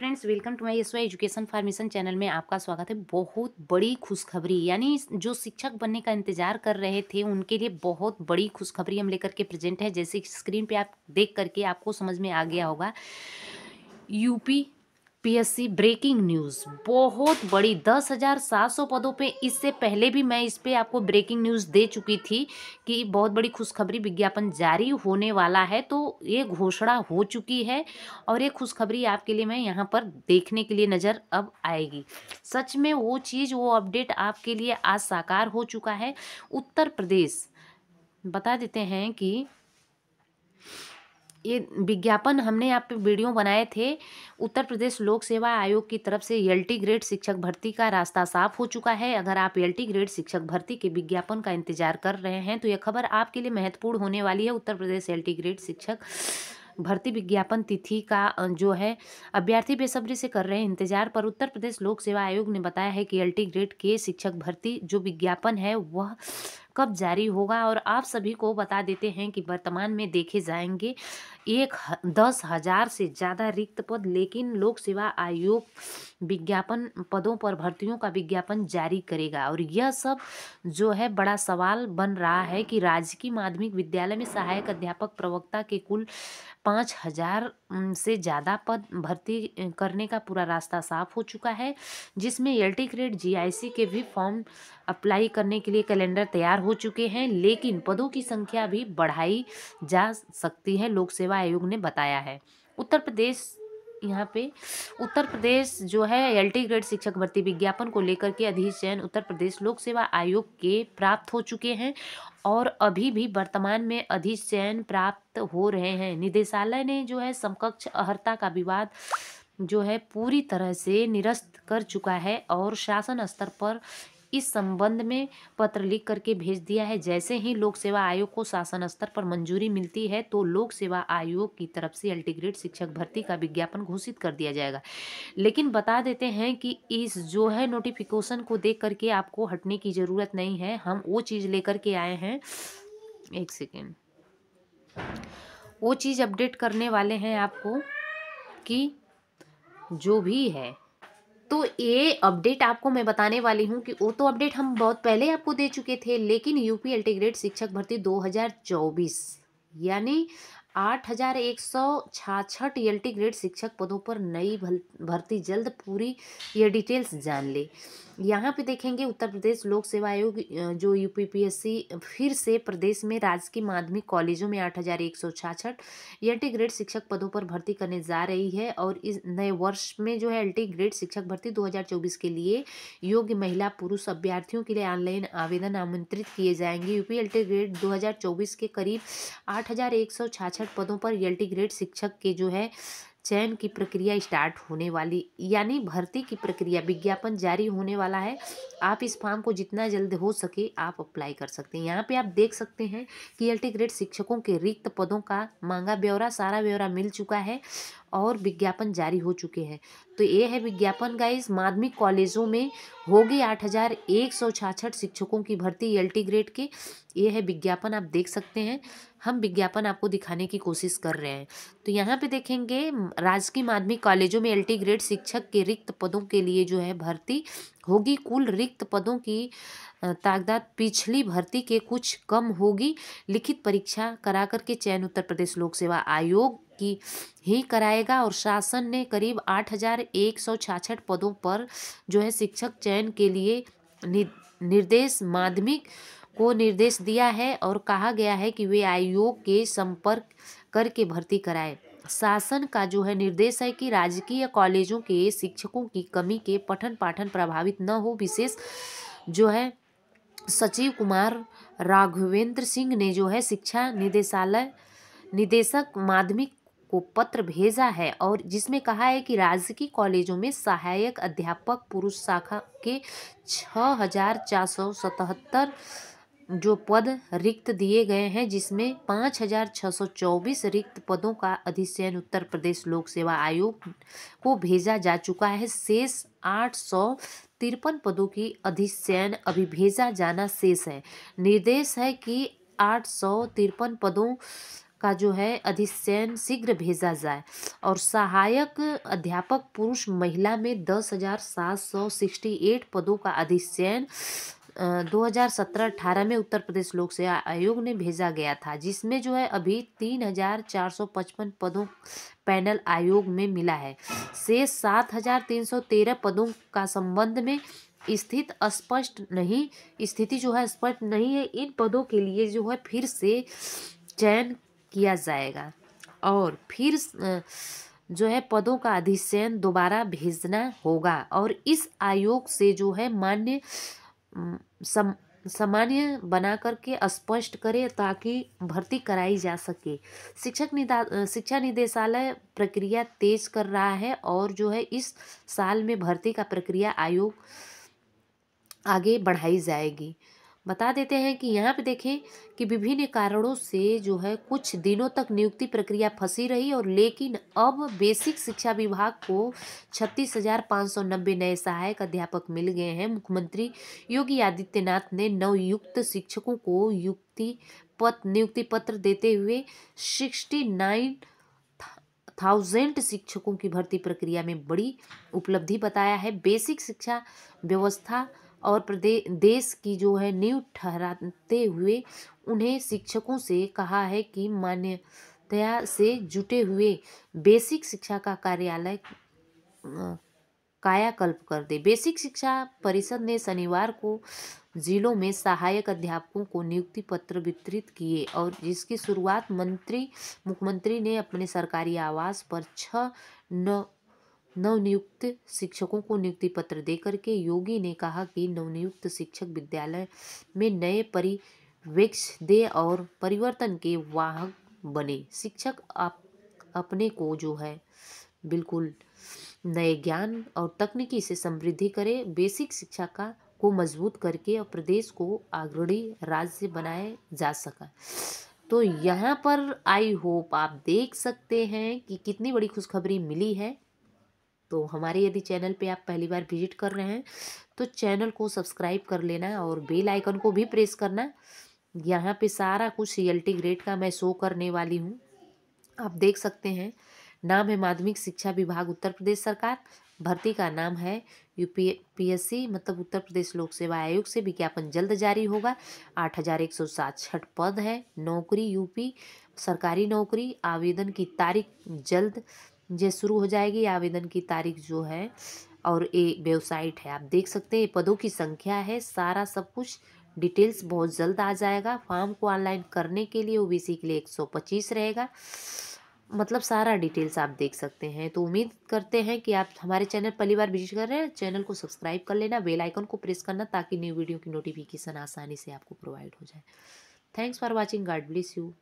friends welcome to my SY education formation channel में आपका स्वागत है बहुत बड़ी खुशखबरी यानी जो शिक्षक बनने का इंतजार कर रहे थे उनके लिए बहुत बड़ी खुशखबरी हम लेकर के प्रेजेंट है जैसे स्क्रीन पे आप देख करके आपको समझ में आ गया होगा यूपी पीएससी ब्रेकिंग न्यूज़ बहुत बड़ी दस हज़ार सात सौ पदों पे इससे पहले भी मैं इस पर आपको ब्रेकिंग न्यूज़ दे चुकी थी कि बहुत बड़ी खुशखबरी विज्ञापन जारी होने वाला है तो ये घोषणा हो चुकी है और ये खुशखबरी आपके लिए मैं यहाँ पर देखने के लिए नज़र अब आएगी सच में वो चीज़ वो अपडेट आपके लिए आज साकार हो चुका है उत्तर प्रदेश बता देते हैं कि ये विज्ञापन हमने यहाँ पे वीडियो बनाए थे उत्तर प्रदेश लोक सेवा आयोग की तरफ से एल ग्रेड शिक्षक भर्ती का रास्ता साफ हो चुका है अगर आप एल ग्रेड शिक्षक भर्ती के विज्ञापन का इंतजार कर रहे हैं तो यह खबर आपके लिए महत्वपूर्ण होने वाली है उत्तर प्रदेश एल ग्रेड शिक्षक भर्ती विज्ञापन तिथि का जो है अभ्यर्थी बेसब्री से कर रहे हैं इंतजार पर उत्तर प्रदेश लोक सेवा आयोग ने बताया है कि टी ग्रेड के शिक्षक भर्ती जो विज्ञापन है वह कब जारी होगा और आप सभी को बता देते हैं कि वर्तमान में देखे जाएंगे एक दस हजार से ज़्यादा रिक्त पद लेकिन लोक सेवा आयोग विज्ञापन पदों पर भर्तियों का विज्ञापन जारी करेगा और यह सब जो है बड़ा सवाल बन रहा है कि राजकीय माध्यमिक विद्यालय में सहायक अध्यापक प्रवक्ता के कुल पाँच हजार से ज़्यादा पद भर्ती करने का पूरा रास्ता साफ हो चुका है जिसमें एल टी ग्रेड जी के भी फॉर्म अप्लाई करने के लिए कैलेंडर तैयार हो चुके हैं लेकिन पदों की संख्या भी बढ़ाई जा सकती है लोक सेवा आयोग ने बताया है उत्तर प्रदेश यहाँ पे उत्तर प्रदेश जो है एल टी ग्रेड शिक्षक भर्ती विज्ञापन को लेकर के अधिचयन उत्तर प्रदेश लोक सेवा आयोग के प्राप्त हो चुके हैं और अभी भी वर्तमान में अधिचयन प्राप्त हो रहे हैं निदेशालय ने जो है समकक्ष अहर्ता का विवाद जो है पूरी तरह से निरस्त कर चुका है और शासन स्तर पर इस संबंध में पत्र लिख करके भेज दिया है जैसे ही लोक सेवा आयोग को शासन स्तर पर मंजूरी मिलती है तो लोक सेवा आयोग की तरफ से अल्टीग्रेड शिक्षक भर्ती का विज्ञापन घोषित कर दिया जाएगा लेकिन बता देते हैं कि इस जो है नोटिफिकेशन को देख करके आपको हटने की ज़रूरत नहीं है हम वो चीज़ लेकर के आए हैं एक सेकेंड वो चीज़ अपडेट करने वाले हैं आपको कि जो भी है तो ये अपडेट आपको मैं बताने वाली हूँ कि वो तो अपडेट हम बहुत पहले आपको दे चुके थे लेकिन यूपी अल्टीग्रेड शिक्षक भर्ती 2024 यानी आठ हजार एक सौ छाछठ टी e ग्रेड शिक्षक पदों पर नई भर्ती जल्द पूरी ये डिटेल्स जान ले यहाँ पे देखेंगे उत्तर प्रदेश लोक सेवा आयोग जो यूपीपीएससी फिर से प्रदेश में राज्य माध्यमिक कॉलेजों में आठ हजार एक सौ छाछठ एल्टी e ग्रेड शिक्षक पदों पर भर्ती करने जा रही है और इस नए वर्ष में जो है एल्टी e ग्रेड शिक्षक भर्ती 2024 के लिए योग्य महिला पुरुष अभ्यर्थियों के लिए ऑनलाइन आवेदन आमंत्रित किए जाएंगे यूपी एल्टी ग्रेड दो के करीब आठ शिक्षक पदों पर एलटी ग्रेड शिक्षक के जो है चयन की प्रक्रिया स्टार्ट होने वाली यानी भर्ती की प्रक्रिया विज्ञापन जारी होने वाला है आप इस फॉर्म को जितना जल्द हो सके आप अप्लाई कर सकते हैं यहाँ पे आप देख सकते हैं कि एल्टी ग्रेड शिक्षकों के रिक्त पदों का मांगा ब्यौरा सारा ब्यौरा मिल चुका है और विज्ञापन जारी हो चुके हैं तो ये है विज्ञापन गाइस माध्यमिक कॉलेजों में होगी आठ हज़ार एक सौ छाछठ शिक्षकों की भर्ती एल टी ग्रेड के ये है विज्ञापन आप देख सकते हैं हम विज्ञापन आपको दिखाने की कोशिश कर रहे हैं तो यहाँ पे देखेंगे राजकीय माध्यमिक कॉलेजों में एल ग्रेड शिक्षक के रिक्त पदों के लिए जो है भर्ती होगी कुल रिक्त पदों की तादाद पिछली भर्ती के कुछ कम होगी लिखित परीक्षा करा करके चयन उत्तर प्रदेश लोक सेवा आयोग की ही कराएगा और शासन ने करीब आठ हजार एक सौ छाछठ पदों पर जो है शिक्षक चयन के लिए निर्देश माध्यमिक को निर्देश दिया है और कहा गया है कि वे आयोग के संपर्क करके भर्ती कराएं शासन का जो है निर्देश है कि राजकीय कॉलेजों के शिक्षकों की कमी के पठन पाठन प्रभावित न हो विशेष जो है सचिव कुमार राघवेंद्र सिंह ने जो है शिक्षा निदेशालय निदेशक माध्यमिक को पत्र भेजा है और जिसमें कहा है कि राजकीय कॉलेजों में सहायक अध्यापक पुरुष शाखा के छः हजार चार सौ सतहत्तर जो पद रिक्त दिए गए हैं जिसमें पाँच हजार छः सौ चौबीस रिक्त पदों का अधिशयन उत्तर प्रदेश लोक सेवा आयोग को भेजा जा चुका है शेष आठ सौ तिरपन पदों की अधिशयन अभी भेजा जाना शेष है निर्देश है कि आठ सौ तिरपन पदों का जो है अधिशयन शीघ्र भेजा जाए और सहायक अध्यापक पुरुष महिला में दस हजार सात सौ सिक्सटी एट पदों का अधिशयन 2017-18 में उत्तर प्रदेश लोक सेवा आयोग ने भेजा गया था जिसमें जो है अभी 3,455 पदों पैनल आयोग में मिला है शेष 7,313 पदों का संबंध में स्थित स्पष्ट नहीं स्थिति जो है स्पष्ट नहीं है इन पदों के लिए जो है फिर से चयन किया जाएगा और फिर जो है पदों का अधिशयन दोबारा भेजना होगा और इस आयोग से जो है मान्य सम सामान्य बना करके स्पष्ट करें ताकि भर्ती कराई जा सके शिक्षक निदा शिक्षा निदेशालय प्रक्रिया तेज कर रहा है और जो है इस साल में भर्ती का प्रक्रिया आयोग आगे बढ़ाई जाएगी बता देते हैं कि यहाँ पे देखें कि विभिन्न कारणों से जो है कुछ दिनों तक नियुक्ति प्रक्रिया फंसी रही और लेकिन अब बेसिक शिक्षा विभाग को छत्तीस हजार पाँच सौ नब्बे नए सहायक अध्यापक मिल गए हैं मुख्यमंत्री योगी आदित्यनाथ ने नवयुक्त शिक्षकों को युक्ति पत्र नियुक्ति पत्र देते हुए सिक्सटी नाइन थाउजेंड शिक्षकों की भर्ती प्रक्रिया में बड़ी उपलब्धि बताया है बेसिक शिक्षा व्यवस्था और प्रदेश देश की जो है नींव ठहराते हुए उन्हें शिक्षकों से कहा है कि मान्यता से जुटे हुए बेसिक शिक्षा का कार्यालय कायाकल्प कर दे बेसिक शिक्षा परिषद ने शनिवार को जिलों में सहायक अध्यापकों को नियुक्ति पत्र वितरित किए और जिसकी शुरुआत मंत्री मुख्यमंत्री ने अपने सरकारी आवास पर छ नवनियुक्त शिक्षकों को नियुक्ति पत्र दे करके योगी ने कहा कि नवनियुक्त शिक्षक विद्यालय में नए परिवेक्ष दे और परिवर्तन के वाहक बने शिक्षक आप अपने को जो है बिल्कुल नए ज्ञान और तकनीकी से समृद्धि करें बेसिक शिक्षा का को मजबूत करके और प्रदेश को अग्रणी राज्य बनाए जा सका तो यहाँ पर आई होप आप देख सकते हैं कि कितनी बड़ी खुशखबरी मिली है तो हमारे यदि चैनल पे आप पहली बार विजिट कर रहे हैं तो चैनल को सब्सक्राइब कर लेना और बेल आइकन को भी प्रेस करना यहाँ पे सारा कुछ सी ग्रेड का मैं शो करने वाली हूँ आप देख सकते हैं नाम है माध्यमिक शिक्षा विभाग उत्तर प्रदेश सरकार भर्ती का नाम है यू पी मतलब उत्तर प्रदेश लोक सेवा आयोग से विज्ञापन जल्द जारी होगा आठ हज़ार एक सौ सात छठ पद है नौकरी यूपी सरकारी नौकरी आवेदन की तारीख जल्द जो शुरू हो जाएगी आवेदन की तारीख जो है और ये वेबसाइट है आप देख सकते हैं पदों की संख्या है सारा सब कुछ डिटेल्स बहुत जल्द आ जाएगा फॉर्म को ऑनलाइन करने के लिए ओबीसी के लिए एक सौ पच्चीस रहेगा मतलब सारा डिटेल्स आप देख सकते हैं तो उम्मीद करते हैं कि आप हमारे चैनल पहली बार विजिट कर रहे हैं चैनल को सब्सक्राइब कर लेना बेल आइकन को प्रेस करना ताकि न्यू वीडियो की नोटिफिकेशन आसानी से आपको प्रोवाइड हो जाए thanks for watching God bless you